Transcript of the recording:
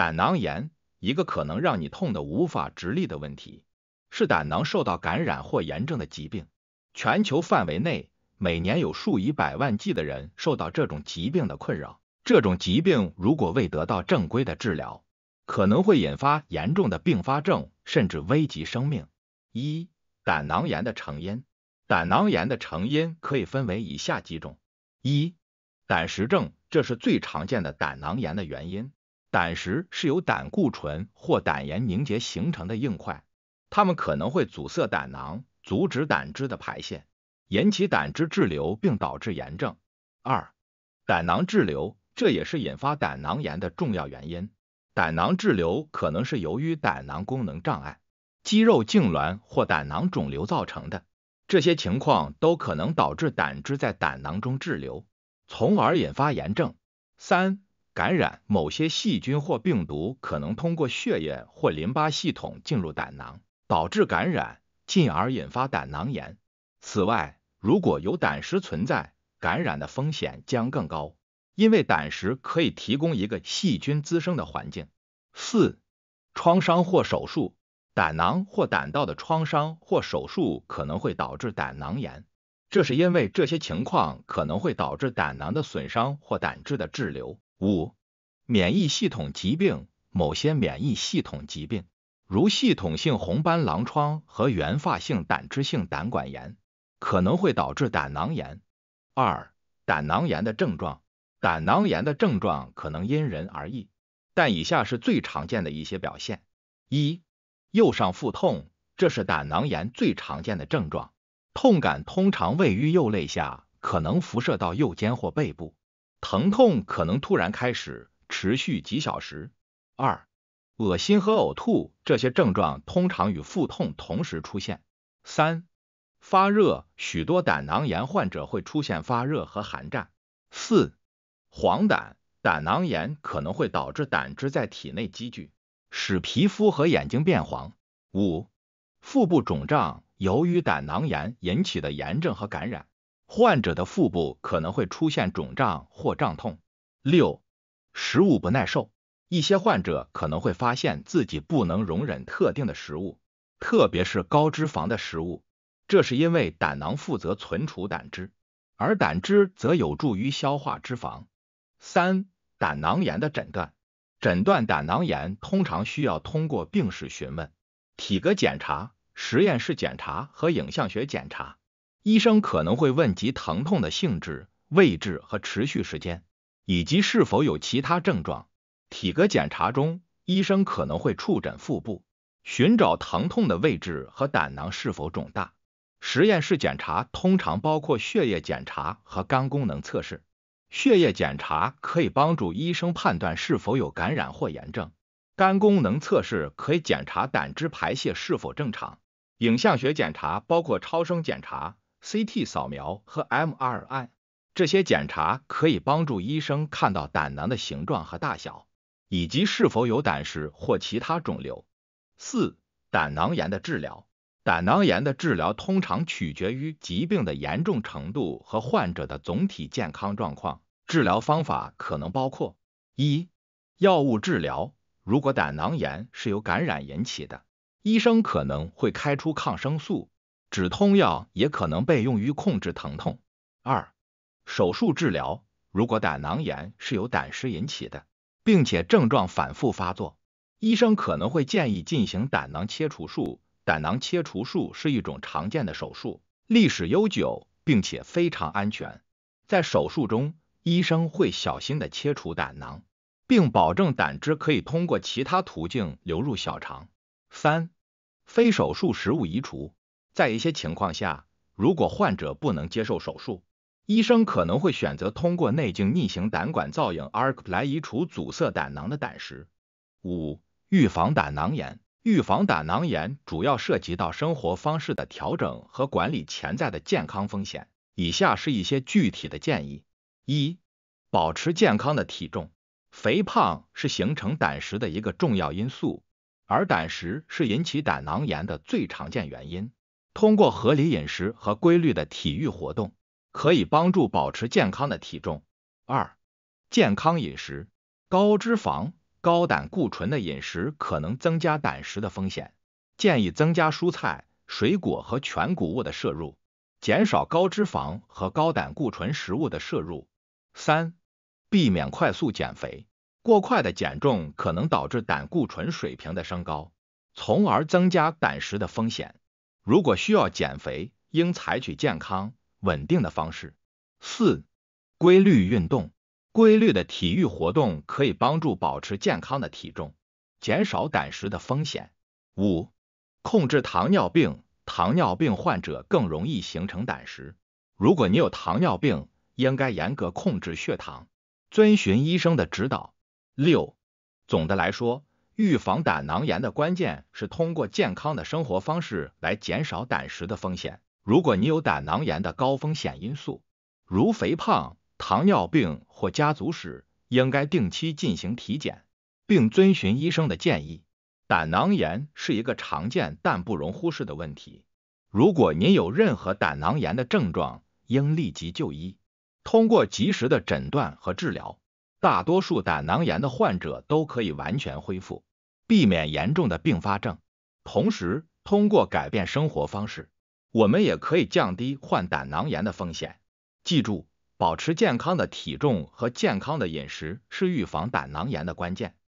胆囊炎，一个可能让你痛得无法直立的问题，是胆囊受到感染或炎症的疾病。全球范围内，每年有数以百万计的人受到这种疾病的困扰。这种疾病如果未得到正规的治疗，可能会引发严重的并发症，甚至危及生命。一、胆囊炎的成因，胆囊炎的成因可以分为以下几种：一、胆石症，这是最常见的胆囊炎的原因。胆石是由胆固醇或胆盐凝结形成的硬块，它们可能会阻塞胆囊，阻止胆汁的排泄，引起胆汁滞留，并导致炎症。二、胆囊滞留，这也是引发胆囊炎的重要原因。胆囊滞留可能是由于胆囊功能障碍、肌肉痉挛或胆囊肿瘤造成的，这些情况都可能导致胆汁在胆囊中滞留，从而引发炎症。三感染某些细菌或病毒可能通过血液或淋巴系统进入胆囊，导致感染，进而引发胆囊炎。此外，如果有胆石存在，感染的风险将更高，因为胆石可以提供一个细菌滋生的环境。四、创伤或手术，胆囊或胆道的创伤或手术可能会导致胆囊炎，这是因为这些情况可能会导致胆囊的损伤或胆汁的滞留。五、免疫系统疾病，某些免疫系统疾病，如系统性红斑狼疮和原发性胆汁性胆管炎，可能会导致胆囊炎。二、胆囊炎的症状，胆囊炎的症状可能因人而异，但以下是最常见的一些表现：一、右上腹痛，这是胆囊炎最常见的症状，痛感通常位于右肋下，可能辐射到右肩或背部。疼痛可能突然开始，持续几小时。二、恶心和呕吐，这些症状通常与腹痛同时出现。三、发热，许多胆囊炎患者会出现发热和寒战。四、黄疸，胆囊炎可能会导致胆汁在体内积聚，使皮肤和眼睛变黄。五、腹部肿胀，由于胆囊炎引起的炎症和感染。患者的腹部可能会出现肿胀或胀痛。六、食物不耐受，一些患者可能会发现自己不能容忍特定的食物，特别是高脂肪的食物，这是因为胆囊负责存储胆汁，而胆汁则有助于消化脂肪。三、胆囊炎的诊断，诊断胆囊炎通常需要通过病史询问、体格检查、实验室检查和影像学检查。医生可能会问及疼痛的性质、位置和持续时间，以及是否有其他症状。体格检查中，医生可能会触诊腹部，寻找疼痛的位置和胆囊是否肿大。实验室检查通常包括血液检查和肝功能测试。血液检查可以帮助医生判断是否有感染或炎症。肝功能测试可以检查胆汁排泄是否正常。影像学检查包括超声检查。CT 扫描和 MRI 这些检查可以帮助医生看到胆囊的形状和大小，以及是否有胆石或其他肿瘤。四、胆囊炎的治疗，胆囊炎的治疗通常取决于疾病的严重程度和患者的总体健康状况。治疗方法可能包括：一、药物治疗，如果胆囊炎是由感染引起的，医生可能会开出抗生素。止痛药也可能被用于控制疼痛。二、手术治疗，如果胆囊炎是由胆石引起的，并且症状反复发作，医生可能会建议进行胆囊切除术。胆囊切除术是一种常见的手术，历史悠久，并且非常安全。在手术中，医生会小心地切除胆囊，并保证胆汁可以通过其他途径流入小肠。三、非手术食物移除。在一些情况下，如果患者不能接受手术，医生可能会选择通过内镜逆行胆管造影 a r c 来移除阻塞胆囊的胆石。五、预防胆囊炎。预防胆囊炎主要涉及到生活方式的调整和管理潜在的健康风险。以下是一些具体的建议：一、保持健康的体重。肥胖是形成胆石的一个重要因素，而胆石是引起胆囊炎的最常见原因。通过合理饮食和规律的体育活动，可以帮助保持健康的体重。二、健康饮食，高脂肪、高胆固醇的饮食可能增加胆石的风险，建议增加蔬菜、水果和全谷物的摄入，减少高脂肪和高胆固醇食物的摄入。三、避免快速减肥，过快的减重可能导致胆固醇水平的升高，从而增加胆石的风险。如果需要减肥，应采取健康、稳定的方式。四、规律运动，规律的体育活动可以帮助保持健康的体重，减少胆石的风险。五、控制糖尿病，糖尿病患者更容易形成胆石。如果你有糖尿病，应该严格控制血糖，遵循医生的指导。六、总的来说。预防胆囊炎的关键是通过健康的生活方式来减少胆石的风险。如果你有胆囊炎的高风险因素，如肥胖、糖尿病或家族史，应该定期进行体检，并遵循医生的建议。胆囊炎是一个常见但不容忽视的问题。如果您有任何胆囊炎的症状，应立即就医。通过及时的诊断和治疗，大多数胆囊炎的患者都可以完全恢复。避免严重的并发症，同时通过改变生活方式，我们也可以降低患胆囊炎的风险。记住，保持健康的体重和健康的饮食是预防胆囊炎的关键。